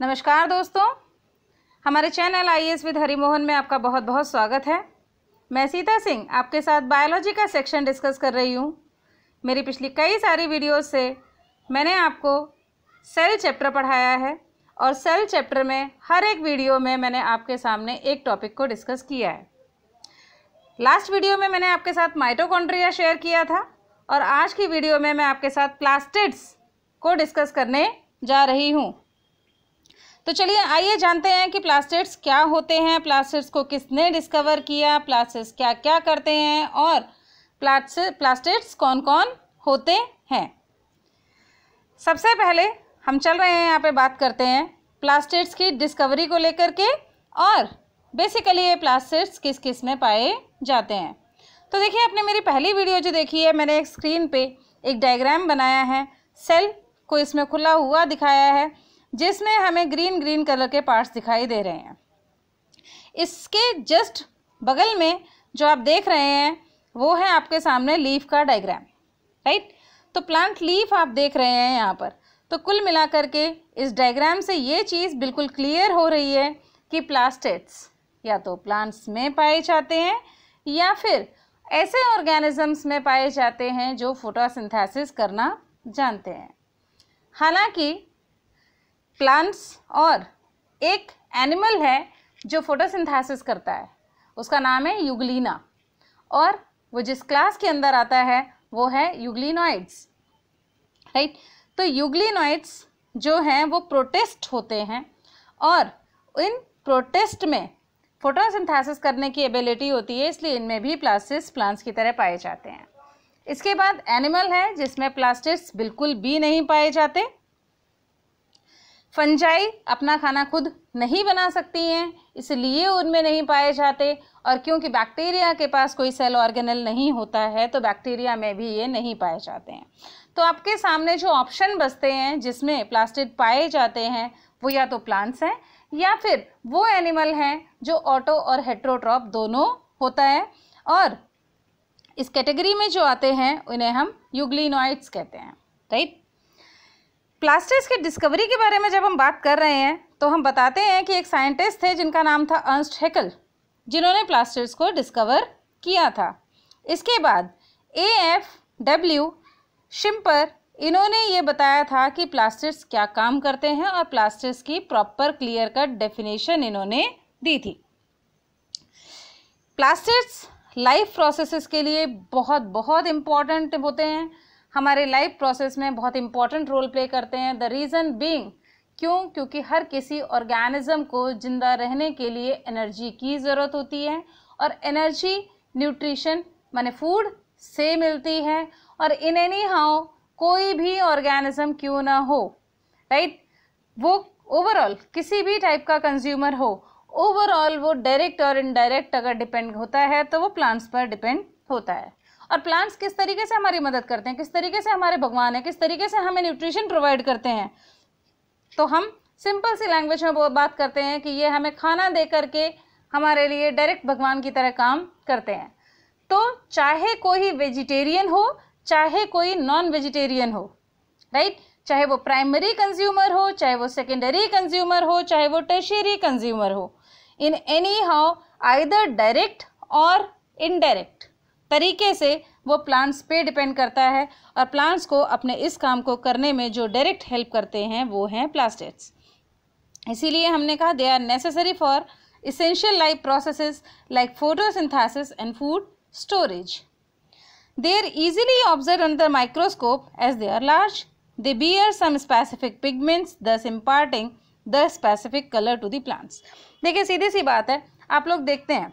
नमस्कार दोस्तों हमारे channel I S with Harimohan में आपका बहुत बहुत स्वागत है मैं सीता सिंह आपके साथ बायोलॉजी का सेक्शन डिस्कस कर रही हूँ मेरी पिछली कई सारी वीडियोस से मैंने आपको सेल चैप्टर पढ़ाया है और सेल चैप्टर में हर एक वीडियो में मैंने आपके सामने एक टॉपिक को डिस्कस किया है लास्ट वीडियो में मैंने आपके साथ माइटोकॉन्ड्रिया शेयर किया था और आज की वीडियो में मैं आपके साथ प्लास्टिड्स को डिस्कस करने जा रही हूँ तो चलिए आइए जानते हैं कि प्लास्टिड्स क्या होते हैं प्लास्टिड्स को किसने डिस्कवर किया प्लास्टिड्स क्या क्या करते हैं और प्लास्टिड्स कौन कौन होते हैं सबसे पहले हम चल रहे हैं यहाँ पे बात करते हैं प्लास्टिड्स की डिस्कवरी को लेकर के और बेसिकली ये प्लास्टिड्स किस किस में पाए जाते हैं तो देखिए आपने मेरी पहली वीडियो जो देखी है मैंने एक स्क्रीन पे एक डायग्राम बनाया है सेल को इसमें खुला हुआ दिखाया है जिसमें हमें ग्रीन ग्रीन कलर के पार्ट्स दिखाई दे रहे हैं इसके जस्ट बगल में जो आप देख रहे हैं वो है आपके सामने लीफ का डायग्राम राइट तो प्लांट लीफ आप देख रहे हैं यहाँ पर तो कुल मिलाकर के इस डायग्राम से ये चीज़ बिल्कुल क्लियर हो रही है कि प्लास्टिक्स या तो प्लांट्स में पाए जाते हैं या फिर ऐसे ऑर्गेनिजम्स में पाए जाते हैं जो फोटोसिंथेसिस करना जानते हैं हालांकि प्लांट्स और एक एनिमल है जो फोटोसिंथेसिस करता है उसका नाम है युगलीना और वो जिस क्लास के अंदर आता है वो है यूगलिनॉइड्स राइट तो युगलिनोइड्स जो हैं वो प्रोटेस्ट होते हैं और इन प्रोटेस्ट में फोटोसिंथेसिस करने की एबिलिटी होती है इसलिए इनमें भी प्लास्टिक्स प्लांट्स की तरह पाए जाते हैं इसके बाद एनिमल है जिसमें प्लास्टिक्स बिल्कुल भी नहीं पाए जाते फंजाई अपना खाना खुद नहीं बना सकती हैं इसलिए उनमें नहीं पाए जाते और क्योंकि बैक्टीरिया के पास कोई सेल ऑर्गेनल नहीं होता है तो बैक्टीरिया में भी ये नहीं पाए जाते हैं तो आपके सामने जो ऑप्शन बचते हैं जिसमें प्लास्टिक पाए जाते हैं वो या तो प्लांट्स हैं या फिर वो एनिमल हैं जो ऑटो और हेट्रोट्रॉप दोनों होता है और इस कैटेगरी में जो आते हैं उन्हें हम यूग्लिनॉइड्स कहते हैं राइट प्लास्टिक्स की डिस्कवरी के बारे में जब हम बात कर रहे हैं तो हम बताते हैं कि एक साइंटिस्ट थे जिनका नाम था अर्स्ट हेकल जिन्होंने प्लास्टिक्स को डिस्कवर किया था इसके बाद ए एफ डब्ल्यू शिम्पर इन्होंने ये बताया था कि प्लास्टिक्स क्या काम करते हैं और प्लास्टिक्स की प्रॉपर क्लियर कट डेफिनेशन इन्होंने दी थी प्लास्टिक्स लाइफ प्रोसेसेस के लिए बहुत बहुत इम्पॉर्टेंट होते हैं हमारे लाइफ प्रोसेस में बहुत इंपॉर्टेंट रोल प्ले करते हैं द रीज़न बींग क्यों क्योंकि हर किसी ऑर्गेनिज्म को ज़िंदा रहने के लिए एनर्जी की ज़रूरत होती है और एनर्जी न्यूट्रिशन माने फूड से मिलती है और इन एनी हाउ कोई भी ऑर्गेनिज्म क्यों ना हो राइट वो ओवरऑल किसी भी टाइप का कंज्यूमर हो ओवरऑल वो डायरेक्ट और इनडायरेक्ट अगर डिपेंड होता है तो वो प्लांट्स पर डिपेंड होता है और प्लांट्स किस तरीके से हमारी मदद करते हैं किस तरीके से हमारे भगवान हैं किस तरीके से हमें न्यूट्रिशन प्रोवाइड करते हैं तो हम सिंपल सी लैंग्वेज में बात करते हैं कि ये हमें खाना दे करके हमारे लिए डायरेक्ट भगवान की तरह काम करते हैं तो चाहे कोई वेजिटेरियन हो चाहे कोई नॉन वेजिटेरियन हो राइट चाहे वो प्राइमरी कंज्यूमर हो चाहे वो सेकेंडरी कंज्यूमर हो चाहे वो टर्शरी कंज्यूमर हो in any how either direct और इनडायरेक्ट तरीके से वो प्लांट्स पे डिपेंड करता है और प्लांट्स को अपने इस काम को करने में जो डायरेक्ट हेल्प करते हैं वो हैं प्लास्टिक्स इसीलिए हमने कहा they are necessary for essential life processes like photo photosynthesis and food storage they are easily observe under microscope as they are large they be are some specific pigments thus imparting the specific colour to plants देखिए सीधी सी बात है आप लोग देखते हैं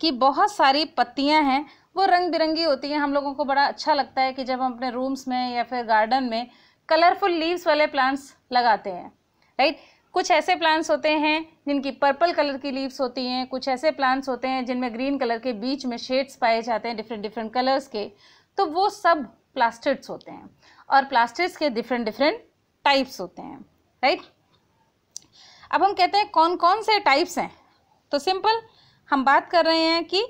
कि बहुत सारी पत्तियाँ हैं वो रंग बिरंगी होती हैं हम लोगों को बड़ा अच्छा लगता है कि जब हम अपने रूम्स में या फिर गार्डन में कलरफुल लीव्स वाले प्लांट्स लगाते हैं राइट कुछ ऐसे प्लांट्स होते हैं जिनकी पर्पल कलर की लीव्स होती हैं कुछ ऐसे प्लांट्स होते हैं जिनमें ग्रीन कलर के बीच में शेड्स पाए जाते हैं डिफरेंट डिफरेंट कलर्स के तो वो सब प्लास्टिड्स होते हैं और प्लास्टिड्स के डिफरेंट डिफरेंट टाइप्स होते हैं राइट अब हम कहते हैं कौन कौन से टाइप्स हैं तो सिंपल हम बात कर रहे हैं कि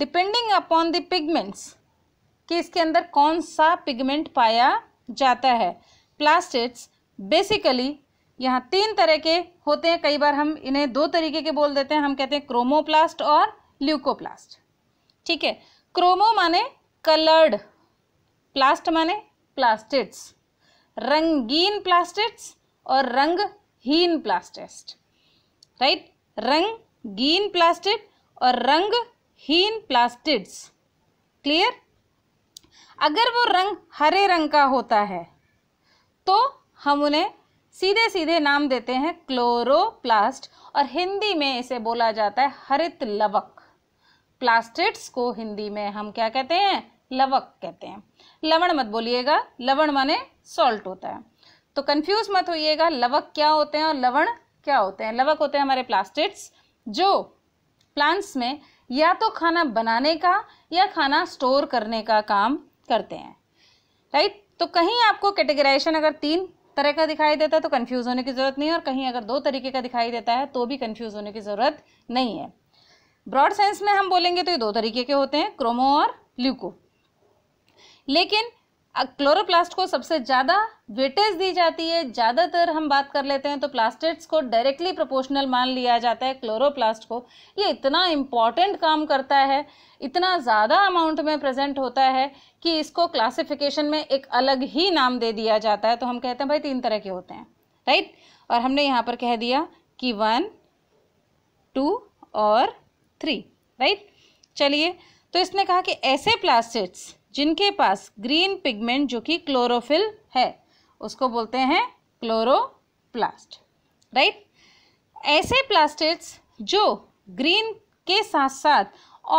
डिपेंडिंग अपॉन द पिगमेंट्स कि इसके अंदर कौन सा पिगमेंट पाया जाता है प्लास्टिड्स बेसिकली यहाँ तीन तरह के होते हैं कई बार हम इन्हें दो तरीके के बोल देते हैं हम कहते हैं क्रोमोप्लास्ट और ल्यूकोप्लास्ट ठीक है क्रोमो माने कलर्ड प्लास्ट माने प्लास्टिड्स रंगीन प्लास्टिड्स और रंगहीन प्लास्टिस्ट राइट रंगीन प्लास्टिड और रंगहीन प्लास्टिड्स क्लियर अगर वो रंग हरे रंग का होता है तो हम उन्हें सीधे सीधे नाम देते हैं क्लोरोप्लास्ट और हिंदी में इसे बोला जाता है हरित लवक प्लास्टिड्स को हिंदी में हम क्या कहते हैं लवक कहते हैं लवण मत बोलिएगा लवण माने सॉल्ट होता है तो कंफ्यूज मत होइएगा लवक क्या होते हैं और लवण क्या होते हैं लवक होते हैं हमारे प्लास्टिड्स जो प्लांट्स में या तो खाना बनाने का या खाना स्टोर करने का काम करते हैं राइट तो कहीं आपको कैटेगराइजेशन अगर तीन तरह का दिखाई देता है तो कंफ्यूज होने की ज़रूरत नहीं है और कहीं अगर दो तरीके का दिखाई देता है तो भी कंफ्यूज होने की ज़रूरत नहीं है ब्रॉड सेंस में हम बोलेंगे तो ये दो तरीके के होते हैं क्रोमो और ल्यूको लेकिन क्लोरोप्लास्ट को सबसे ज़्यादा वेटेज दी जाती है ज़्यादातर हम बात कर लेते हैं तो प्लास्टिड्स को डायरेक्टली प्रोपोर्शनल मान लिया जाता है क्लोरोप्लास्ट को ये इतना इम्पॉर्टेंट काम करता है इतना ज़्यादा अमाउंट में प्रेजेंट होता है कि इसको क्लासिफिकेशन में एक अलग ही नाम दे दिया जाता है तो हम कहते हैं भाई तीन तरह के होते हैं राइट और हमने यहाँ पर कह दिया कि वन टू और थ्री राइट चलिए तो इसने कहा कि ऐसे प्लास्टिड्स जिनके पास ग्रीन पिगमेंट जो कि क्लोरोफिल है उसको बोलते हैं क्लोरोप्लास्ट राइट ऐसे प्लास्टिड्स जो ग्रीन के साथ साथ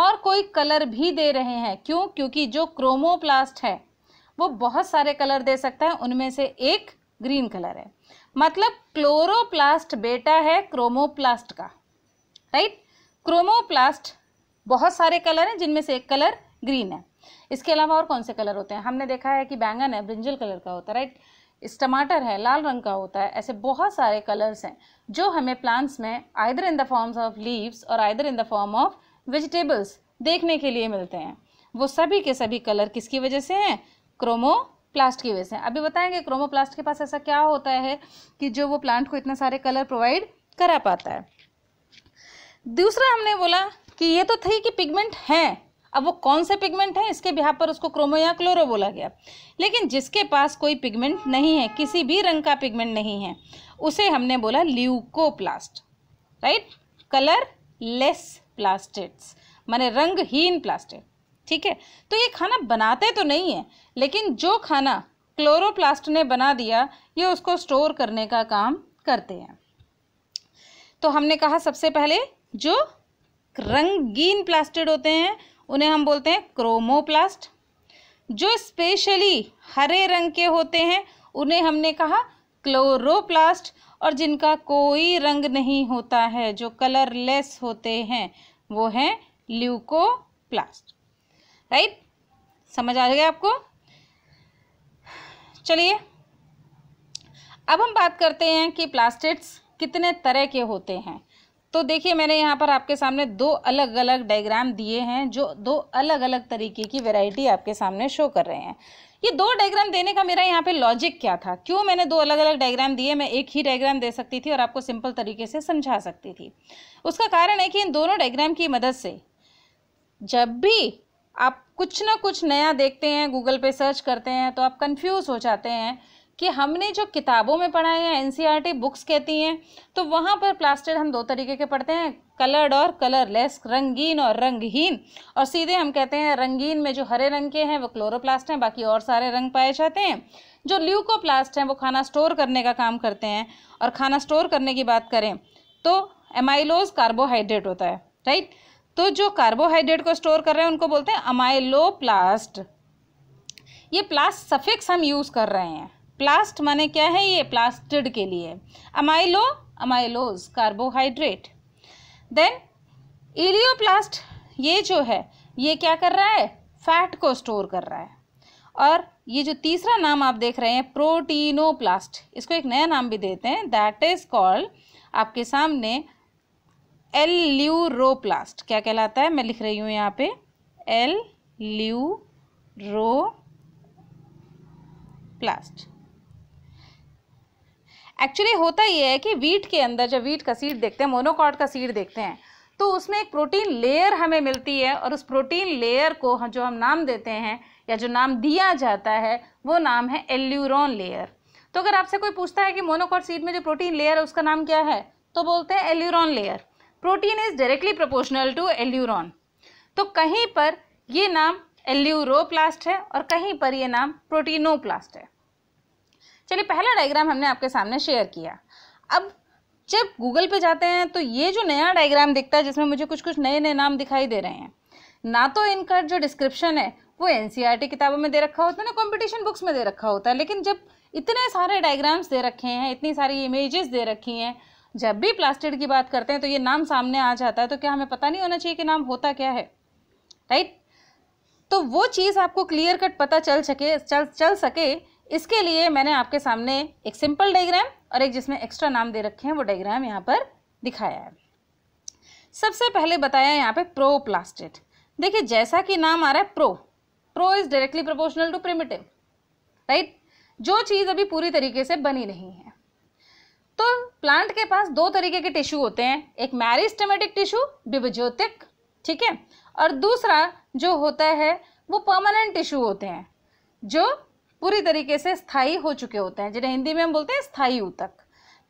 और कोई कलर भी दे रहे हैं क्यों क्योंकि जो क्रोमोप्लास्ट है वो बहुत सारे कलर दे सकता है उनमें से एक ग्रीन कलर है मतलब क्लोरोप्लास्ट बेटा है क्रोमोप्लास्ट का राइट क्रोमोप्लास्ट बहुत सारे कलर हैं जिनमें से एक कलर ग्रीन है इसके अलावा और कौन से कलर होते हैं हमने देखा है कि बैंगन है ब्रिंजल कलर का होता है राइट इस टमाटर है लाल रंग का होता है ऐसे बहुत सारे कलर्स हैं जो हमें प्लांट्स में either in the forms of leaves और either in the form of vegetables देखने के लिए मिलते हैं वो सभी के सभी कलर किसकी वजह से हैं क्रोमो प्लास्ट की वजह से अभी बताएंगे क्रोमोप्लास्ट के पास ऐसा क्या होता है कि जो वो प्लांट को इतना सारे कलर प्रोवाइड करा पाता है दूसरा हमने बोला कि ये तो थी कि पिगमेंट हैं अब वो कौन से पिगमेंट है इसके बिहार पर उसको क्रोमो या क्लोरो बोला गया लेकिन जिसके पास कोई पिगमेंट नहीं है किसी भी रंग का पिगमेंट नहीं है उसे हमने बोला leucoplast right colourless plastids माने रंगहीन प्लास्टिक ठीक है तो ये खाना बनाते तो नहीं है लेकिन जो खाना क्लोरोप्लास्ट ने बना दिया ये उसको स्टोर करने का काम करते हैं तो हमने कहा सबसे पहले जो रंगीन प्लास्टिड होते हैं उन्हें हम बोलते हैं क्रोमोप्लास्ट जो स्पेशली हरे रंग के होते हैं उन्हें हमने कहा क्लोरोप्लास्ट और जिनका कोई रंग नहीं होता है जो कलरलेस होते हैं वो हैं ल्यूकोप्लास्ट राइट समझ आ गया आपको चलिए अब हम बात करते हैं कि प्लास्टिड्स कितने तरह के होते हैं तो देखिए मैंने यहाँ पर आपके सामने दो अलग अलग डायग्राम दिए हैं जो दो अलग अलग तरीके की वेराइटी आपके सामने शो कर रहे हैं ये दो डायग्राम देने का मेरा यहाँ पे लॉजिक क्या था क्यों मैंने दो अलग अलग डायग्राम दिए मैं एक ही डायग्राम दे सकती थी और आपको सिंपल तरीके से समझा सकती थी उसका कारण है कि इन दोनों डायग्राम की मदद से जब भी आप कुछ ना कुछ नया देखते हैं गूगल पे सर्च करते हैं तो आप कंफ्यूज हो जाते हैं कि हमने जो किताबों में पढ़ा है या एनसीईआरटी बुक्स कहती हैं तो वहाँ पर प्लास्टर हम दो तरीके के पढ़ते हैं कलर्ड और कलरलेस रंगीन और रंगहीन और सीधे हम कहते हैं रंगीन में जो हरे रंग के हैं वो क्लोरोप्लास्ट हैं बाकी और सारे रंग पाए जाते हैं जो ल्यूकोप्लास्ट हैं वो खाना स्टोर करने का काम करते हैं और खाना स्टोर करने की बात करें तो एमाइलोज कार्बोहाइड्रेट होता है राइट तो जो कार्बोहाइड्रेट को स्टोर कर रहे हैं उनको बोलते हैं अमाइलोप्लास्ट ये प्लास्ट सफिक्स हम यूज़ कर रहे हैं प्लास्ट माने क्या है ये प्लास्टिड के लिए amylo amylose carbohydrate then elaioplast ये जो है ये क्या कर रहा है फैट को स्टोर कर रहा है और ये जो तीसरा नाम आप देख रहे हैं प्रोटीनोप्लास्ट इसको एक नया नाम भी देते हैं दैट इज कॉल्ड आपके सामने एल ल्यूरोप्लास्ट क्या कहलाता है मैं लिख रही हूँ यहाँ पे एल रो प्लास्ट एक्चुअली होता ये है कि वीट के अंदर जब वीट का सीड देखते हैं मोनोकॉट का सीड देखते हैं तो उसमें एक प्रोटीन लेयर हमें मिलती है और उस प्रोटीन लेयर को हम जो हम नाम देते हैं या जो नाम दिया जाता है वो नाम है एल्यूरॉन लेयर तो अगर आपसे कोई पूछता है कि मोनोकॉट सीड में जो प्रोटीन लेयर है उसका नाम क्या है तो बोलते हैं aleurone layer protein is directly proportional to aleurone तो कहीं पर ये नाम एल्यूरोप्लास्ट है और कहीं पर ये नाम प्रोटीनोप्लास्ट है चलिए पहला डायग्राम हमने आपके सामने शेयर किया अब जब गूगल पे जाते हैं तो ये जो नया डायग्राम दिखता है जिसमें मुझे कुछ कुछ नए नए नाम दिखाई दे रहे हैं ना तो इनका जो डिस्क्रिप्शन है वो एन e किताबों में दे रखा होता है ना कॉम्पिटिशन बुक्स में दे रखा होता है लेकिन जब इतने सारे डायग्राम्स दे रखे हैं इतनी सारी इमेजेस दे रखी हैं जब भी प्लास्टिड की बात करते हैं तो ये नाम सामने आ जाता है तो क्या हमें पता नहीं होना चाहिए कि नाम होता क्या है राइट तो वो चीज़ आपको क्लियर कट पता चल सके चल चल सके इसके लिए मैंने आपके सामने एक सिंपल डायग्राम और एक जिसमें एक्स्ट्रा नाम दे रखे हैं वो डायग्राम यहाँ पर दिखाया है सबसे पहले बताया यहाँ पे प्लास्टिड देखिए जैसा कि नाम आ रहा है pro pro is directly proportional to primitive right जो चीज़ अभी पूरी तरीके से बनी नहीं है तो प्लांट के पास दो तरीके के टिश्यू होते हैं एक मैरिस्टमेटिक टिश्यू विभज्योतिक ठीक है और दूसरा जो होता है वो परमानेंट टिश्यू होते हैं जो पूरी तरीके से स्थायी हो चुके होते हैं जिन्हें हिंदी में हम बोलते हैं स्थायी ऊतक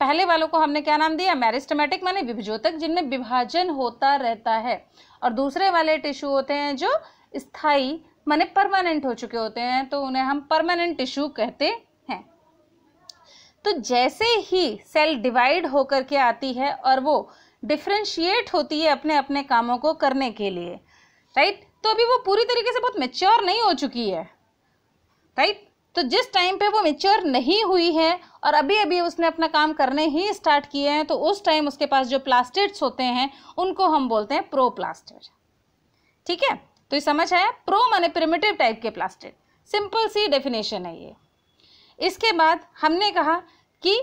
पहले वालों को हमने क्या नाम दिया मैरिस्टमेटिक माने विभिजोतक जिनमें विभाजन होता रहता है और दूसरे वाले टिश्यू होते हैं जो स्थायी माने परमानेंट हो चुके होते हैं तो उन्हें हम परमानेंट टिश्यू कहते हैं तो जैसे ही सेल डिवाइड होकर के आती है और वो डिफ्रेंशिएट होती है अपने अपने कामों को करने के लिए राइट तो अभी वो पूरी तरीके से बहुत मेच्योर नहीं हो चुकी है राइट तो जिस टाइम पे वो मेच्योर नहीं हुई है और अभी अभी उसने अपना काम करने ही स्टार्ट किए हैं तो उस टाइम उसके पास जो प्लास्टिड्स होते हैं उनको हम बोलते हैं प्रो प्लास्टिड ठीक है तो ये समझ आया प्रो माने प्रिमेटिव टाइप के प्लास्टिड सिंपल सी डेफिनेशन है ये इसके बाद हमने कहा कि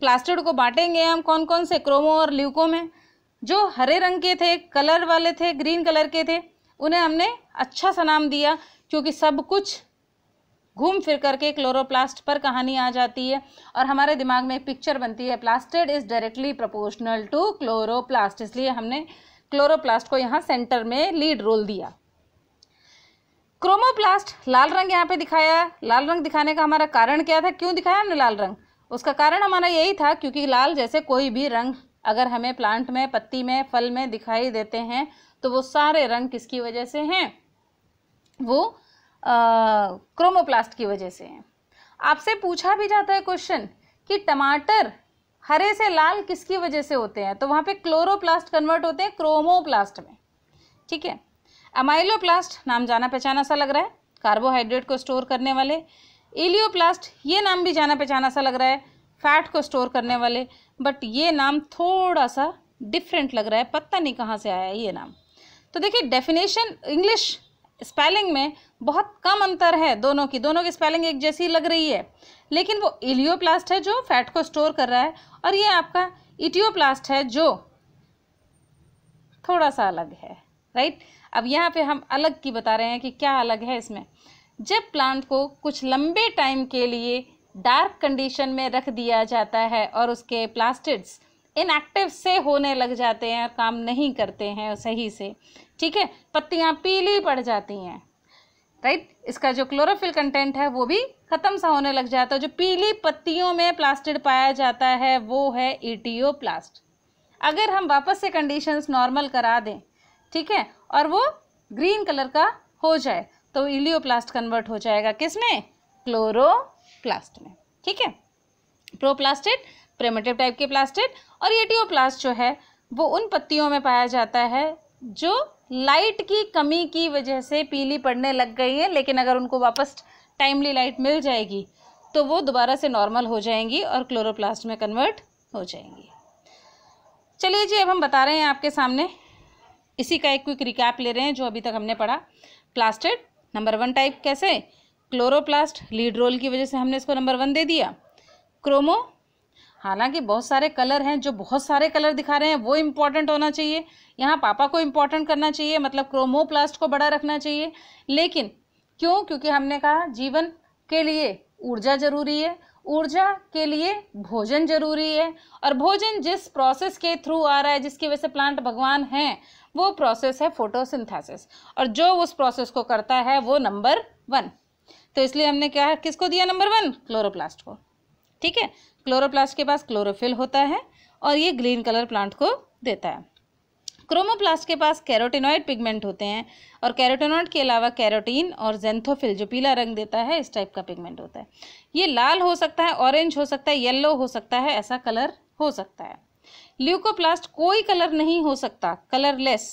प्लास्टिड को बांटेंगे हम कौन कौन से क्रोमो और ल्यूको में जो हरे रंग के थे कलर वाले थे ग्रीन कलर के थे उन्हें हमने अच्छा सा नाम दिया क्योंकि सब कुछ घूम फिर करके क्लोरोप्लास्ट पर कहानी आ जाती है और हमारे दिमाग में एक पिक्चर बनती है plastid is directly proportional to chloroplast इसलिए हमने क्लोरोप्लास्ट को यहाँ सेंटर में लीड रोल दिया क्रोमोप्लास्ट लाल रंग यहाँ पे दिखाया लाल रंग दिखाने का हमारा कारण क्या था क्यों दिखाया हमने लाल रंग उसका कारण हमारा यही था क्योंकि लाल जैसे कोई भी रंग अगर हमें प्लांट में पत्ती में फल में दिखाई देते हैं तो वो सारे रंग किसकी वजह से हैं वो क्रोमोप्लास्ट की वजह से हैं आपसे पूछा भी जाता है क्वेश्चन कि टमाटर हरे से लाल किसकी वजह से होते हैं तो वहाँ पे क्लोरोप्लास्ट कन्वर्ट होते हैं क्रोमोप्लास्ट में ठीक है अमाइलोप्लास्ट नाम जाना पहचाना सा लग रहा है कार्बोहाइड्रेट को स्टोर करने वाले एलियोप्लास्ट ये नाम भी जाना पहचाना सा लग रहा है फैट को स्टोर करने वाले बट ये नाम थोड़ा सा डिफरेंट लग रहा है पता नहीं कहाँ से आया ये नाम तो देखिए डेफिनेशन इंग्लिश स्पेलिंग में बहुत कम अंतर है दोनों की दोनों की स्पेलिंग एक जैसी लग रही है लेकिन वो इलियोप्लास्ट है जो फैट को स्टोर कर रहा है और ये आपका इटियोप्लास्ट है जो थोड़ा सा अलग है राइट अब यहाँ पे हम अलग की बता रहे हैं कि क्या अलग है इसमें जब प्लांट को कुछ लंबे टाइम के लिए डार्क कंडीशन में रख दिया जाता है और उसके प्लास्टिड्स इनएक्टिव से होने लग जाते हैं और काम नहीं करते हैं सही से ठीक है पत्तियाँ पीली पड़ जाती हैं राइट इसका जो क्लोरोफिल कंटेंट है वो भी ख़त्म सा होने लग जाता है जो पीली पत्तियों में प्लास्टिड पाया जाता है वो है ईटीओ प्लास्ट अगर हम वापस से कंडीशंस नॉर्मल करा दें ठीक है और वो ग्रीन कलर का हो जाए तो इलियोप्लास्ट कन्वर्ट हो जाएगा किस में क्लोरोप्लास्ट में ठीक है प्रोप्लास्टिड प्रेमेटिव टाइप के प्लास्टिड और एटियोप्लास्ट जो है वो उन पत्तियों में पाया जाता है जो लाइट की कमी की वजह से पीली पड़ने लग गई है लेकिन अगर उनको वापस टाइमली लाइट मिल जाएगी तो वो दोबारा से नॉर्मल हो जाएंगी और क्लोरोप्लास्ट में कन्वर्ट हो जाएंगी चलिए जी अब हम बता रहे हैं आपके सामने इसी का एक क्विक रिकैप ले रहे हैं जो अभी तक हमने पढ़ा प्लास्टिड नंबर वन टाइप कैसे क्लोरोप्लास्ट लीड रोल की वजह से हमने इसको नंबर वन दे दिया क्रोमो हालांकि बहुत सारे कलर हैं जो बहुत सारे कलर दिखा रहे हैं वो इम्पॉर्टेंट होना चाहिए यहाँ पापा को इम्पॉर्टेंट करना चाहिए मतलब क्रोमोप्लास्ट को बड़ा रखना चाहिए लेकिन क्यों क्योंकि हमने कहा जीवन के लिए ऊर्जा जरूरी है ऊर्जा के लिए भोजन जरूरी है और भोजन जिस प्रोसेस के थ्रू आ रहा है जिसकी वजह से प्लांट भगवान हैं वो प्रोसेस है फोटोसिंथेसिस और जो उस प्रोसेस को करता है वो नंबर वन तो इसलिए हमने क्या किसको दिया नंबर वन क्लोरोप्लास्ट को ठीक है क्लोरोप्लास्ट के पास क्लोरोफिल होता है और ये ग्रीन कलर प्लांट को देता है क्रोमोप्लास्ट के पास कैरोटिनॉइड पिगमेंट होते हैं और कैरोटिनॉइड के अलावा कैरोटीन और जेंथोफिल जो पीला रंग देता है इस टाइप का पिगमेंट होता है ये लाल हो सकता है ऑरेंज हो सकता है येल्लो हो सकता है ऐसा कलर हो सकता है ल्यूकोप्लास्ट कोई कलर नहीं हो सकता कलरलेस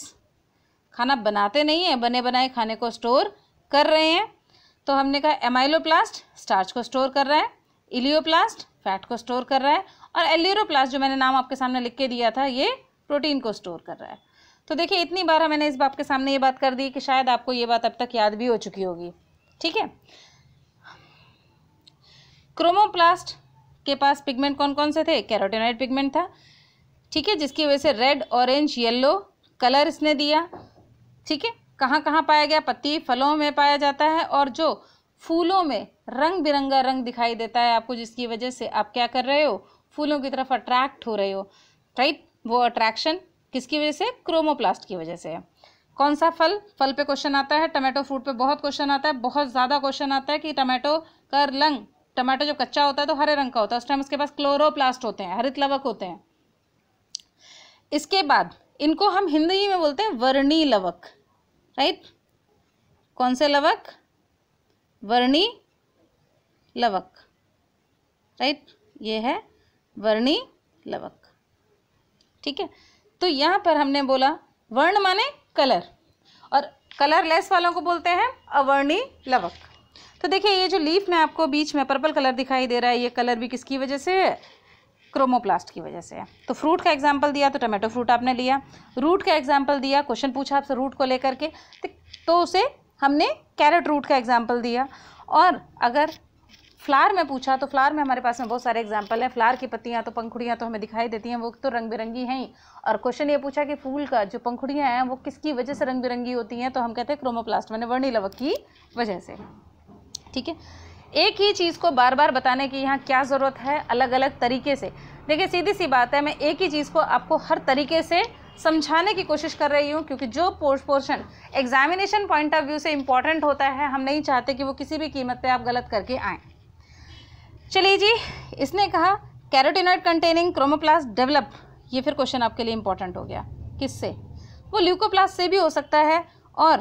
खाना बनाते नहीं है बने बनाए खाने को स्टोर कर रहे हैं तो हमने कहा एमाइलोप्लास्ट स्टार्च को स्टोर कर रहा है इलियोप्लास्ट फैट को स्टोर कर रहा है और एल्यूरोप्लास्ट जो मैंने नाम आपके सामने लिख के दिया था ये प्रोटीन को स्टोर कर रहा है तो देखिए इतनी बार मैंने इस बात के सामने ये बात कर दी कि शायद आपको ये बात अब तक याद भी हो चुकी होगी ठीक है क्रोमोप्लास्ट के पास पिगमेंट कौन कौन से थे कैरोटेनाइड पिगमेंट था ठीक है जिसकी वजह से रेड ऑरेंज येलो कलर इसने दिया ठीक है कहाँ कहाँ पाया गया पत्ती फलों में पाया जाता है और जो फूलों में रंग बिरंगा रंग दिखाई देता है आपको जिसकी वजह से आप क्या कर रहे हो फूलों की तरफ अट्रैक्ट हो रहे हो राइट वो अट्रैक्शन किसकी वजह से क्रोमोप्लास्ट की वजह से है कौन सा फल फल पे क्वेश्चन आता है टमाटो फ्रूट पे बहुत क्वेश्चन आता है बहुत ज़्यादा क्वेश्चन आता है कि टमाटो का रंग टमाटो जब कच्चा होता है तो हरे रंग का होता है उस टाइम उसके पास क्लोरोप्लास्ट होते हैं हरित लवक होते हैं इसके बाद इनको हम हिंदी में बोलते हैं वर्णी लवक राइट कौन से लवक वर्णी लवक राइट ये है वर्णी लवक ठीक है तो यहाँ पर हमने बोला वर्ण माने कलर और कलरलेस वालों को बोलते हैं अवर्णी लवक तो देखिए ये जो लीफ में आपको बीच में पर्पल कलर दिखाई दे रहा है ये कलर भी किसकी वजह से है क्रोमोप्लास्ट की वजह से है तो फ्रूट का एग्जाम्पल दिया तो टोमेटो फ्रूट आपने लिया रूट का एग्जाम्पल दिया क्वेश्चन पूछा आपसे रूट को लेकर के तो उसे हमने कैरेट रूट का एग्जाम्पल दिया और अगर फ्लार में पूछा तो फ्लार में हमारे पास में बहुत सारे एग्जाम्पल हैं फ्लार की पत्तियाँ तो पंखुड़ियाँ तो हमें दिखाई देती हैं वो तो रंग बिरंगी हैं और क्वेश्चन ये पूछा कि फूल का जो पंखुड़ियाँ हैं वो किसकी वजह से रंग बिरंगी होती हैं तो हम कहते हैं क्रोमोप्लास्ट मैंने वर्णी लवक की वजह से ठीक है एक ही चीज़ को बार बार बताने की यहाँ क्या ज़रूरत है अलग अलग तरीके से देखिए सीधी सी बात है मैं एक ही चीज़ को आपको हर तरीके से समझाने की कोशिश कर रही हूँ क्योंकि जो post portion examination point of view से इम्पॉर्टेंट होता है हम नहीं चाहते कि वो किसी भी कीमत पे आप गलत करके आएँ चलिए जी इसने कहा कैरोटिनॉइड कंटेनिंग क्रोमोप्लास्ट डेवलप ये फिर क्वेश्चन आपके लिए इंपॉर्टेंट हो गया किससे वो ल्यूकोप्लास्ट से भी हो सकता है और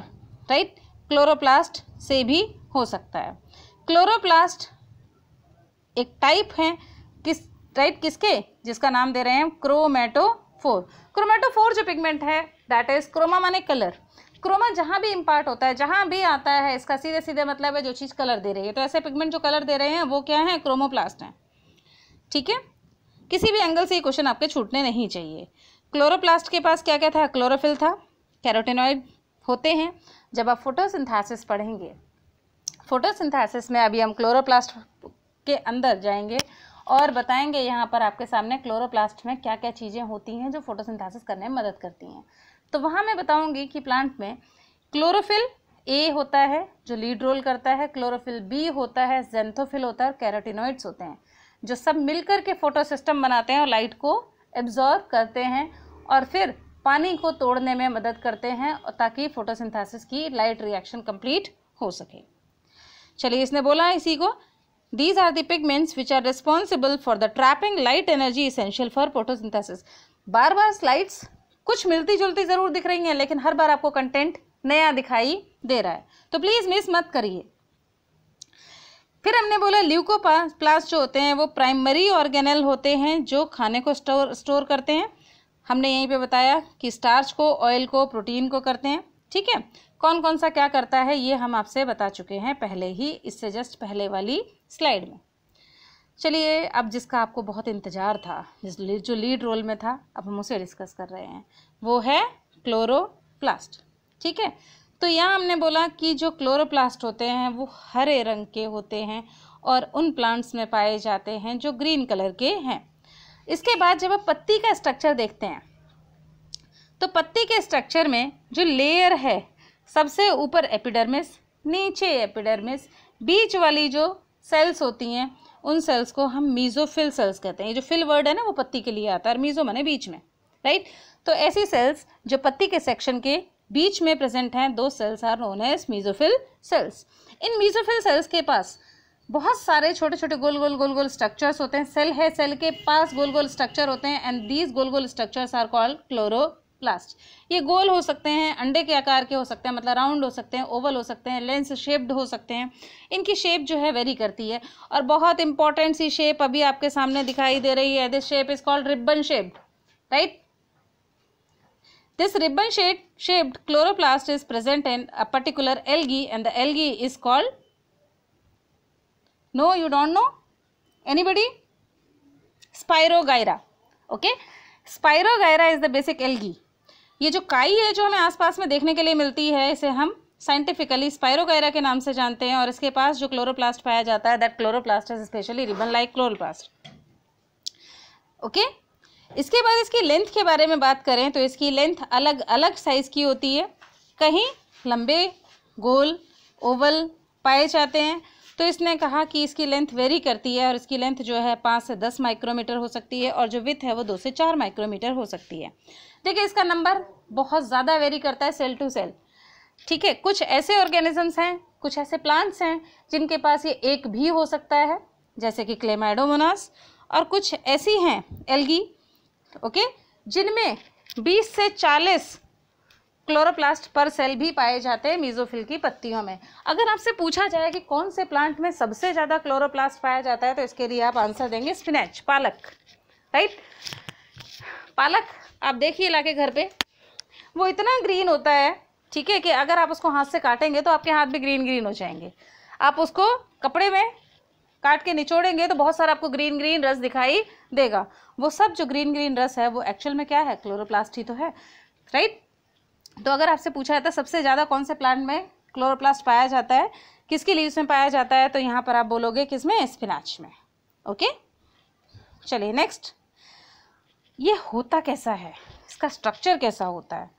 राइट क्लोरोप्लास्ट से भी हो सकता है क्लोरोप्लास्ट एक टाइप है किस राइट किसके जिसका नाम दे रहे हैं क्रोमेटोफोर क्रोमेटोफोर जो पिगमेंट है दैट इज क्रोमा माने कलर क्रोमा जहाँ भी इम्पार्ट होता है जहाँ भी आता है इसका सीधे सीधे मतलब है जो चीज़ कलर दे रही है तो ऐसे पिगमेंट जो कलर दे रहे हैं वो क्या है क्रोमोप्लास्ट हैं ठीक है किसी भी एंगल से ये क्वेश्चन आपके छूटने नहीं चाहिए क्लोरोप्लास्ट के पास क्या क्या था क्लोरोफिल था कैरोटेनॉइड होते हैं जब आप फोटोसिंथेसिस पढ़ेंगे फोटोसिंथेसिस में अभी हम क्लोरोप्लास्ट के अंदर जाएंगे और बताएंगे यहाँ पर आपके सामने क्लोरोप्लास्ट में क्या क्या चीज़ें होती हैं जो फोटोसिंथेसिस करने में मदद करती हैं तो वहाँ मैं बताऊँगी कि प्लांट में क्लोरोफिल ए होता है जो लीड रोल करता है क्लोरोफिल बी होता है जेंथोफिल होता है और कैरोटिनोइड्स होते हैं जो सब मिलकर के फोटो सिस्टम बनाते हैं और लाइट को एब्जॉर्ब करते हैं और फिर पानी को तोड़ने में मदद करते हैं ताकि फोटोसिंथेसिस की लाइट रिएक्शन कंप्लीट हो सके चलिए इसने बोला इसी को these are the pigments which are responsible for the trapping light energy essential for photosynthesis बार बार स्लाइड्स कुछ मिलती जुलती ज़रूर दिख रही हैं लेकिन हर बार आपको कंटेंट नया दिखाई दे रहा है तो प्लीज़ मिस मत करिए फिर हमने बोला ल्यूकोप्लास्ट जो होते हैं वो प्राइमरी ऑर्गेनल होते हैं जो खाने को स्टोर स्टोर करते हैं हमने यहीं पे बताया कि स्टार्च को ऑयल को प्रोटीन को करते हैं ठीक है कौन कौन सा क्या करता है ये हम आपसे बता चुके हैं पहले ही इससे जस्ट पहले वाली स्लाइड में चलिए अब जिसका आपको बहुत इंतज़ार था जिस जो लीड रोल में था अब हम उसे डिस्कस कर रहे हैं वो है क्लोरोप्लास्ट ठीक है तो यहाँ हमने बोला कि जो क्लोरोप्लास्ट होते हैं वो हरे रंग के होते हैं और उन प्लांट्स में पाए जाते हैं जो ग्रीन कलर के हैं इसके बाद जब आप पत्ती का स्ट्रक्चर देखते हैं तो पत्ती के स्ट्रक्चर में जो लेयर है सबसे ऊपर एपिडर्मिस नीचे एपिडर्मिस बीच वाली जो सेल्स होती हैं उन सेल्स को हम मीजोफिल सेल्स कहते हैं ये जो फिल वर्ड है ना वो पत्ती के लिए आता है और मीजो मैंने बीच में राइट तो ऐसी सेल्स जो पत्ती के सेक्शन के बीच में प्रेजेंट हैं दो cells are known as mesophyll cells in mesophyll cells के पास बहुत सारे छोटे छोटे गोल गोल गोल गोल स्ट्रक्चर्स होते हैं सेल है सेल के पास गोल गोल स्ट्रक्चर होते हैं एंड दीज गोल गोल structures are called chloroplast ये गोल हो सकते हैं अंडे के आकार के हो सकते हैं मतलब राउंड हो सकते हैं ओवल हो सकते हैं लेंस शेप्ड हो सकते हैं इनकी शेप जो है वेरी करती है और बहुत इंपॉर्टेंट सी शेप अभी आपके सामने दिखाई दे रही है this shape is called ribbon shaped right this ribbon shape shaped chloroplast is present in a particular algae and the algae is called no you don't know anybody spirogyra okay spirogyra is the basic algae ये जो काई है जो हमें आसपास में देखने के लिए मिलती है इसे हम साइंटिफिकली स्पायरोगैरा के नाम से जानते हैं और इसके पास जो क्लोरोप्लास्ट पाया जाता है that chloroplast is specially ribbon like chloroplast okay इसके बाद इसकी लेंथ के बारे में बात करें तो इसकी लेंथ अलग अलग साइज़ की होती है कहीं लंबे गोल ओवल पाए जाते हैं तो इसने कहा कि इसकी लेंथ वेरी करती है और इसकी लेंथ जो है पाँच से दस माइक्रोमीटर हो सकती है और जो विथ है वो दो से चार माइक्रोमीटर हो सकती है ठीक है इसका नंबर बहुत ज़्यादा वेरी करता है सेल टू सेल ठीक है कुछ ऐसे ऑर्गेनिजम्स हैं कुछ ऐसे प्लांट्स हैं जिनके पास ये एक भी हो सकता है जैसे कि क्लेमाइडोमोनास और कुछ ऐसी हैं एल्गी ओके जिनमें 20 से 40 क्लोरोप्लास्ट पर सेल भी पाए जाते हैं मीजोफिल की पत्तियों में अगर आपसे पूछा जाए कि कौन से प्लांट में सबसे ज़्यादा क्लोरोप्लास्ट पाया जाता है तो इसके लिए आप आंसर देंगे स्पिनच पालक राइट पालक आप देखिए लाके घर पे वो इतना ग्रीन होता है ठीक है कि अगर आप उसको हाथ से काटेंगे तो आपके हाथ भी ग्रीन ग्रीन हो जाएंगे आप उसको कपड़े में काट के निचोड़ेंगे तो बहुत सारा आपको ग्रीन ग्रीन रस दिखाई देगा वो सब जो ग्रीन ग्रीन रस है वो एक्चुअल में क्या है क्लोरोप्लास्ट ही तो है राइट तो अगर आपसे पूछा जाता है सबसे ज़्यादा कौन से प्लांट में क्लोरोप्लास्ट पाया जाता है किसकी लीव्स में पाया जाता है तो यहाँ पर आप बोलोगे किस में स्पिनाच में ओके चलिए नेक्स्ट ये होता कैसा है इसका स्ट्रक्चर कैसा होता है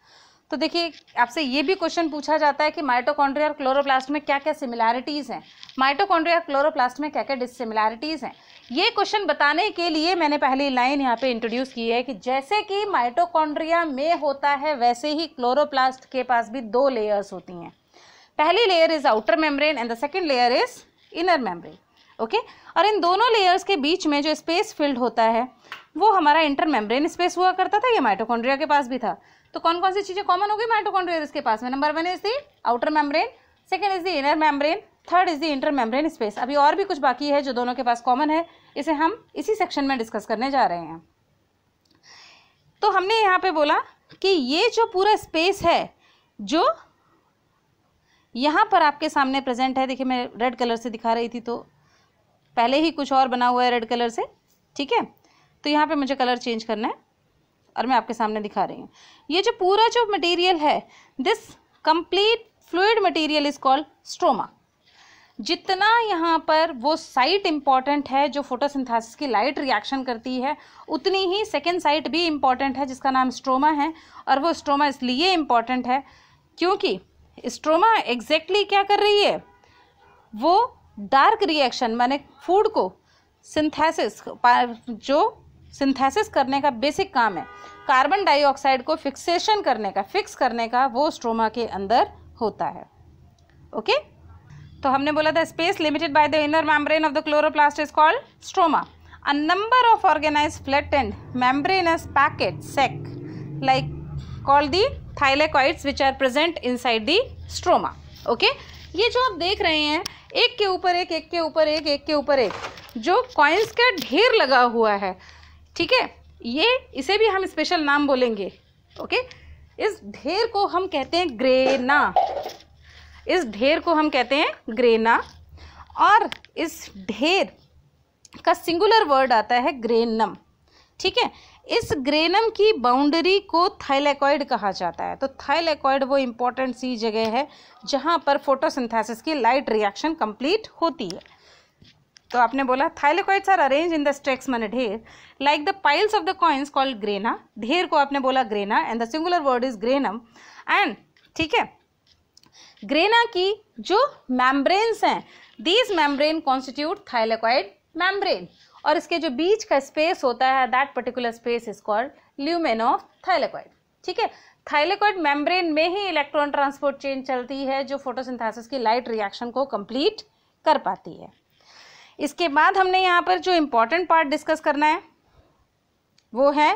तो देखिए आपसे ये भी क्वेश्चन पूछा जाता है कि माइटोकॉन्ड्रिया और क्लोरोप्लास्ट में क्या क्या सिमिलैरिटीज़ हैं माइटोकॉन्ड्रिया और क्लोरोप्लास्ट में क्या क्या डिसिमिलैरिटीज़ हैं ये क्वेश्चन बताने के लिए मैंने पहली लाइन यहाँ पे इंट्रोड्यूस की है कि जैसे कि माइटोकॉन्ड्रिया में होता है वैसे ही क्लोरोप्लास्ट के पास भी दो लेयर्स होती हैं पहली layer is outer membrane and the second layer is inner membrane okay और इन दोनों लेयर्स के बीच में जो स्पेस फिल्ड होता है वो हमारा इंटर मेम्ब्रेन स्पेस हुआ करता था ये माइटोकॉन्ड्रिया के पास भी था तो कौन कौन सी चीज़ें कॉमन हो गई माइटोकॉन्ड्रिया इसके पास में number one is the outer membrane second is the inner membrane third is the inter membrane space अभी और भी कुछ बाकी है जो दोनों के पास कॉमन है इसे हम इसी सेक्शन में डिस्कस करने जा रहे हैं तो हमने यहाँ पे बोला कि ये जो पूरा स्पेस है जो यहाँ पर आपके सामने प्रेजेंट है देखिए मैं रेड कलर से दिखा रही थी तो पहले ही कुछ और बना हुआ है रेड कलर से ठीक है तो यहाँ पे मुझे कलर चेंज करना है और मैं आपके सामने दिखा रही हूँ ये जो पूरा जो मटेरियल है this complete fluid material is called stroma जितना यहाँ पर वो साइट इम्पॉर्टेंट है जो फोटोसिंथेसिस की लाइट रिएक्शन करती है उतनी ही सेकेंड साइट भी इम्पॉर्टेंट है जिसका नाम स्ट्रोमा है और वो स्ट्रोमा इसलिए इम्पॉर्टेंट है क्योंकि स्ट्रोमा एग्जैक्टली क्या कर रही है वो डार्क रिएक्शन माने फूड को सिंथेसिस जो सिंथेसिस करने का बेसिक काम है कार्बन डाइऑक्साइड को फिक्सेशन करने का फिक्स करने का वो स्ट्रोमा के अंदर होता है ओके तो हमने बोला था space limited by the inner membrane of the chloroplast is called stroma a number of organize flat and flattened packet sac like call the the which are present inside the stroma okay ये जो आप देख रहे हैं एक के ऊपर एक एक के ऊपर एक एक के ऊपर एक जो कॉइन्स का ढेर लगा हुआ है ठीक है ये इसे भी हम स्पेशल नाम बोलेंगे ओके इस ढेर को हम कहते हैं ग्रेना इस ढेर को हम कहते हैं ग्रेना और इस ढेर का सिंगुलर वर्ड आता है ग्रेनम ठीक है इस ग्रेनम की बाउंड्री को थाइलेकॉइड कहा जाता है तो थाइलेकॉइड वो इम्पोर्टेंट सी जगह है जहाँ पर फोटोसिंथेसिस की लाइट रिएक्शन कंप्लीट होती है तो आपने बोला thylakoids are arrange in the stacks मैंने ढेर like the piles of the coins called grana ढेर को आपने बोला grana and the singular word is granum and ठीक है ग्रेना की जो मैम्ब्रेन्स हैं these membrane constitute thylakoid membrane और इसके जो बीच का स्पेस होता है that particular space is called lumen of thylakoid ठीक है थाइलेकॉइड मेम्ब्रेन में ही इलेक्ट्रॉन ट्रांसपोर्ट चेन चलती है जो फोटोसिंथेसिस की लाइट रिएक्शन को कंप्लीट कर पाती है इसके बाद हमने यहाँ पर जो इम्पोर्टेंट पार्ट डिस्कस करना है वो है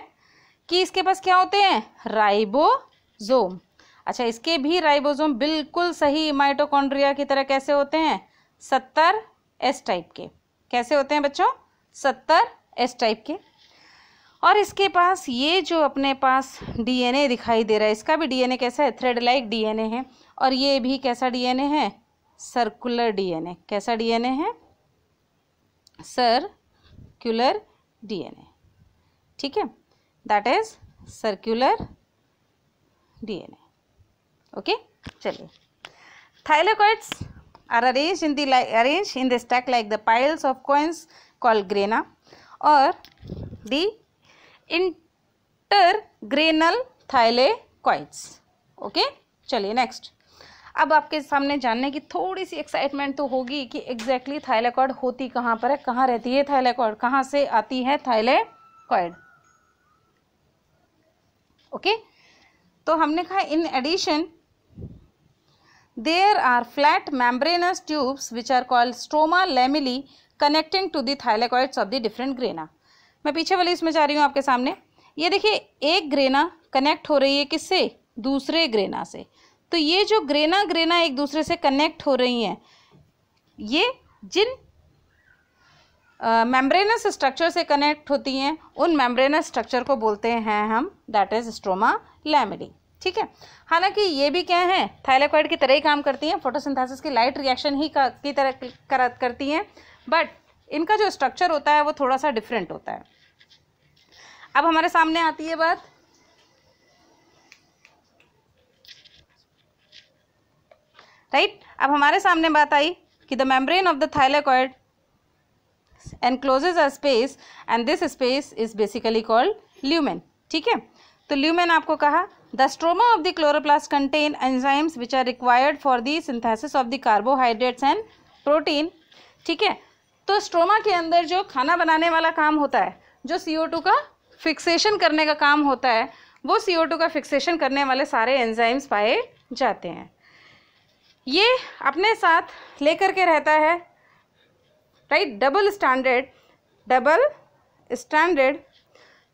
कि इसके पास क्या होते हैं राइबोजोम अच्छा इसके भी राइबोजोम बिल्कुल सही माइटोकॉन्ड्रिया की तरह कैसे होते हैं सत्तर एस टाइप के कैसे होते हैं बच्चों सत्तर एस टाइप के और इसके पास ये जो अपने पास डीएनए दिखाई दे रहा है इसका भी डीएनए कैसा है थ्रेड लाइक डीएनए है और ये भी कैसा डीएनए है सर्कुलर डीएनए कैसा डीएनए है एन डीएनए ठीक है that is circular DNA okay चलिए thylakoids are arrange in the arrange in the stack like the piles of coins call grana और द इंटरग्रेनल थाइलेकॉइड्स ओके चलिए next अब आपके सामने जानने की थोड़ी सी एक्साइटमेंट तो होगी कि एग्जैक्टली थाइलेकॉइड होती कहाँ पर है कहाँ रहती है थाइलेकॉइड कहाँ से आती है थाइलेकॉर्ड ओके तो हमने कहा in addition there are flat membranous tubes which are called stroma lamellae connecting to the thylakoids of the different grana मैं पीछे वाली इसमें जा रही हूँ आपके सामने ये देखिए एक ग्रेना कनेक्ट हो रही है किससे दूसरे ग्रेना से तो ये जो ग्रेना ग्रेना एक दूसरे से कनेक्ट हो रही हैं ये जिन मेम्ब्रेनस स्ट्रक्चर से कनेक्ट होती हैं उन मेम्ब्रेनस स्ट्रक्चर को बोलते हैं हम दैट इज स्ट्रोमा लैमिडी ठीक है हालांकि ये भी क्या है थाइलाकॉइड की तरह ही काम करती हैं फोटोसिंथेसिस की लाइट रिएक्शन ही का, की तरह कर, करती हैं बट इनका जो स्ट्रक्चर होता है वो थोड़ा सा डिफरेंट होता है अब हमारे सामने आती है बात राइट अब हमारे सामने बात आई कि the membrane of the and encloses a space and this space is basically called lumen ठीक है तो ल्यूमेन आपको कहा the stroma of the chloroplast contain enzymes which are required for the synthesis of the carbohydrates and protein ठीक है तो stroma के अंदर जो खाना बनाने वाला काम होता है जो सी ओ टू का फिक्सेशन करने का काम होता है वो सी ओ टू का फिक्सेशन करने वाले सारे एंजाइम्स पाए जाते हैं ये अपने साथ लेकर के रहता है right double standard double standard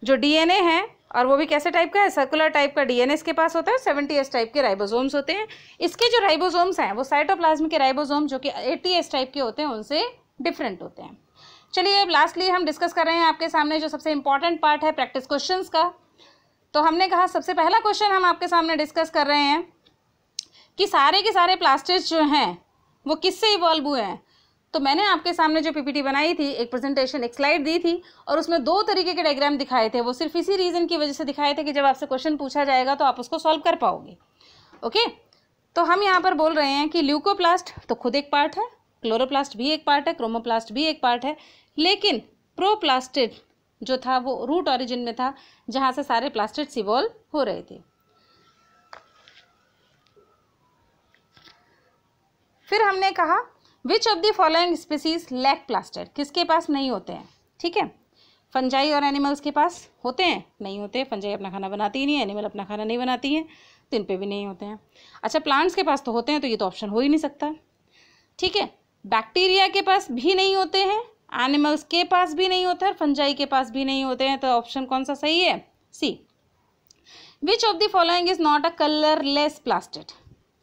जो डीएनए है और वो भी कैसे टाइप का है सर्कुलर टाइप का डीएनए इसके पास होता है सेवेंटी एस टाइप के राइबोसोम्स होते हैं इसके जो राइबोसोम्स हैं वो साइटोप्लाज्म के राइबोसोम जो कि एटी एस टाइप के होते हैं उनसे डिफरेंट होते हैं चलिए अब लास्टली हम डिस्कस कर रहे हैं आपके सामने जो सबसे इंपॉर्टेंट पार्ट है प्रैक्टिस क्वेश्चन का तो हमने कहा सबसे पहला क्वेश्चन हम आपके सामने डिस्कस कर रहे हैं कि सारे के सारे प्लास्टिक्स जो हैं वो किससे इवॉल्व हुए हैं तो मैंने आपके सामने जो पीपीटी बनाई थी एक प्रेजेंटेशन एक स्लाइड दी थी और उसमें दो तरीके के डायग्राम दिखाए थे वो सिर्फ इसी रीज़न की वजह से दिखाए थे कि जब आपसे क्वेश्चन पूछा जाएगा तो आप उसको सॉल्व कर पाओगे ओके तो हम यहाँ पर बोल रहे हैं कि ल्यूकोप्लास्ट तो खुद एक पार्ट है क्लोरोप्लास्ट भी एक पार्ट है क्रोमोप्लास्ट भी एक पार्ट है लेकिन प्रोप्लास्टिड जो था वो रूट ऑरिजिन में था जहाँ से सारे प्लास्टिड्स इवॉल्व हो रहे थे फिर हमने कहा which of the following species lack plastids किसके पास नहीं होते हैं ठीक है फंजाई और एनिमल्स के पास होते हैं नहीं होते फंजाई अपना खाना बनाती ही नहीं एनिमल अपना खाना नहीं बनाती है तो इन पे भी नहीं होते हैं अच्छा प्लांट्स के पास तो होते हैं तो ये तो ऑप्शन हो ही नहीं सकता ठीक है बैक्टीरिया के पास भी नहीं होते हैं एनिमल्स के पास भी नहीं होते हैं फंजाई के पास भी नहीं होते हैं तो ऑप्शन कौन सा सही है C which of the following is not a colourless plastid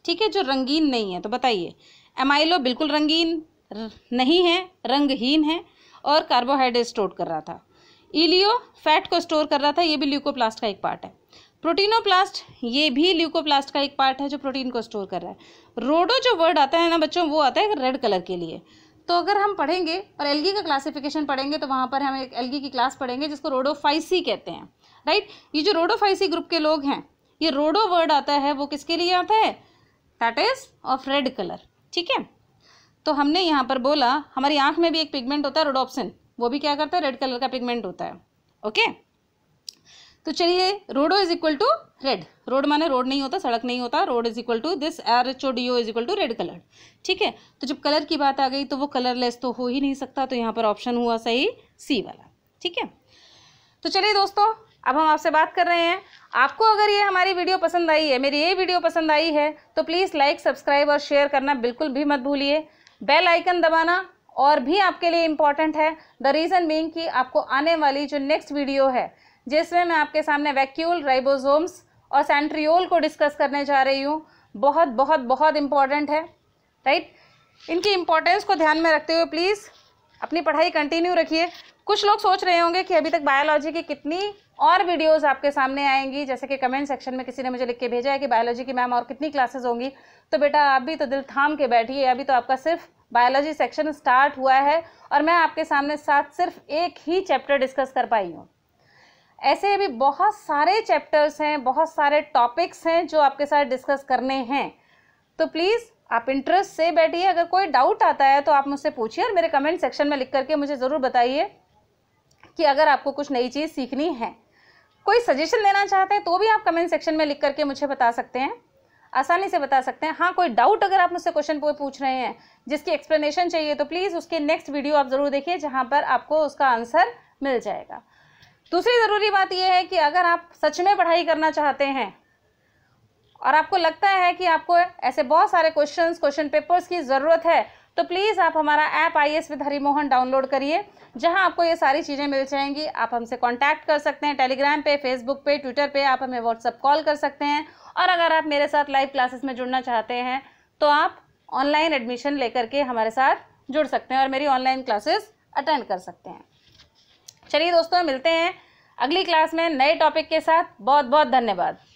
ठीक है जो रंगीन नहीं है तो बताइए एमाइलो बिल्कुल रंगीन नहीं है रंगहीन है और कार्बोहाइड्रेट स्टोर कर रहा था इलियो फैट को स्टोर कर रहा था ये भी ल्यूकोप्लास्ट का एक पार्ट है प्रोटीनोप्लास्ट ये भी ल्यूकोप्लास्ट का एक पार्ट है जो प्रोटीन को स्टोर कर रहा है रोडो जो वर्ड आता है ना बच्चों वो आता है रेड कलर के लिए तो अगर हम पढ़ेंगे और एलगी का क्लासिफिकेशन पढ़ेंगे तो वहाँ पर हम एक एलगी की क्लास पढ़ेंगे जिसको रोडोफाइसी कहते हैं राइट ये जो रोडोफाइसी ग्रुप के लोग हैं ये रोडो वर्ड आता है वो किसके लिए आता है that is of red colour ठीक है तो हमने यहाँ पर बोला हमारी आँख में भी एक पिगमेंट होता है रोडोप्सिन वो भी क्या करता है रेड कलर का पिगमेंट होता है ओके तो चलिए rhodo is equal to red rhod माने रोड नहीं होता सड़क नहीं होता rhod is equal to this R H O D O is equal to red colour ठीक है तो जब कलर की बात आ गई तो वो कलरलेस तो हो ही नहीं सकता तो यहाँ पर ऑप्शन हुआ सही सी वाला ठीक है तो चलिए दोस्तों अब हम आपसे बात कर रहे हैं आपको अगर ये हमारी वीडियो पसंद आई है मेरी ये वीडियो पसंद आई है तो प्लीज़ लाइक सब्सक्राइब और शेयर करना बिल्कुल भी मत भूलिए बेल आइकन दबाना और भी आपके लिए इम्पॉर्टेंट है द रीज़न बींग कि आपको आने वाली जो नेक्स्ट वीडियो है जिसमें मैं आपके सामने वैक्यूल राइबोजोम्स और सेंट्रियोल को डिस्कस करने जा रही हूँ बहुत बहुत बहुत इम्पॉर्टेंट है राइट इनकी इम्पॉर्टेंस को ध्यान में रखते हुए प्लीज़ अपनी पढ़ाई कंटिन्यू रखिए कुछ लोग सोच रहे होंगे कि अभी तक बायोलॉजी की कितनी और वीडियोस आपके सामने आएंगी जैसे कि कमेंट सेक्शन में किसी ने मुझे लिख के भेजा है कि बायोलॉजी की मैम और कितनी क्लासेस होंगी तो बेटा आप भी तो दिल थाम के बैठिए अभी तो आपका सिर्फ बायोलॉजी सेक्शन स्टार्ट हुआ है और मैं आपके सामने साथ सिर्फ एक ही चैप्टर डिस्कस कर पाई हूँ ऐसे भी बहुत सारे चैप्टर्स हैं बहुत सारे टॉपिक्स हैं जो आपके साथ डिस्कस करने हैं तो प्लीज़ आप इंटरेस्ट से बैठिए अगर कोई डाउट आता है तो आप मुझसे पूछिए और मेरे कमेंट सेक्शन में लिख करके मुझे ज़रूर बताइए कि अगर आपको कुछ नई चीज़ सीखनी है कोई सजेशन देना चाहते हैं तो भी आप कमेंट सेक्शन में लिख करके मुझे बता सकते हैं आसानी से बता सकते हैं हाँ कोई डाउट अगर आप मुझसे क्वेश्चन पूछ रहे हैं जिसकी एक्सप्लेनेशन चाहिए तो प्लीज़ उसके नेक्स्ट वीडियो आप ज़रूर देखिए जहाँ पर आपको उसका आंसर मिल जाएगा दूसरी ज़रूरी बात यह है कि अगर आप सच में पढ़ाई करना चाहते हैं और आपको लगता है कि आपको ऐसे बहुत सारे क्वेश्चंस क्वेश्चन पेपर्स की ज़रूरत है तो प्लीज़ आप हमारा app I S with Harimohan download करिए जहां आपको ये सारी चीज़ें मिल जाएंगी आप हमसे कांटेक्ट कर सकते हैं टेलीग्राम पे फेसबुक पे ट्विटर पे आप हमें व्हाट्सअप कॉल कर सकते हैं और अगर आप मेरे साथ लाइव क्लासेस में जुड़ना चाहते हैं तो आप ऑनलाइन एडमिशन लेकर के हमारे साथ जुड़ सकते हैं और मेरी ऑनलाइन क्लासेस अटेंड कर सकते हैं चलिए दोस्तों मिलते हैं अगली क्लास में नए टॉपिक के साथ बहुत बहुत धन्यवाद